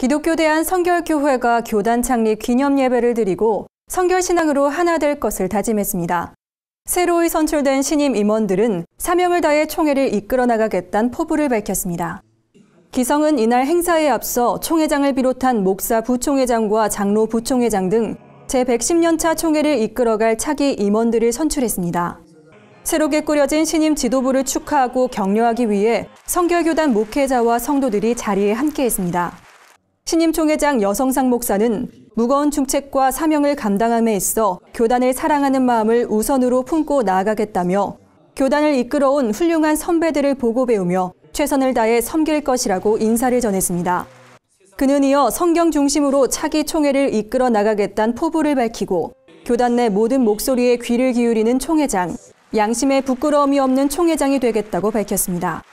기독교 대한 성결교회가 교단 창립 기념 예배를 드리고 성결신앙으로 하나 될 것을 다짐했습니다. 새로이 선출된 신임 임원들은 사명을 다해 총회를 이끌어 나가겠다는 포부를 밝혔습니다. 기성은 이날 행사에 앞서 총회장을 비롯한 목사 부총회장과 장로 부총회장 등 제110년차 총회를 이끌어갈 차기 임원들을 선출했습니다. 새롭게 꾸려진 신임 지도부를 축하하고 격려하기 위해 성결교단 목회자와 성도들이 자리에 함께했습니다. 신임 총회장 여성상 목사는 무거운 중책과 사명을 감당함에 있어 교단을 사랑하는 마음을 우선으로 품고 나아가겠다며 교단을 이끌어온 훌륭한 선배들을 보고 배우며 최선을 다해 섬길 것이라고 인사를 전했습니다. 그는 이어 성경 중심으로 차기 총회를 이끌어 나가겠다는 포부를 밝히고 교단 내 모든 목소리에 귀를 기울이는 총회장, 양심에 부끄러움이 없는 총회장이 되겠다고 밝혔습니다.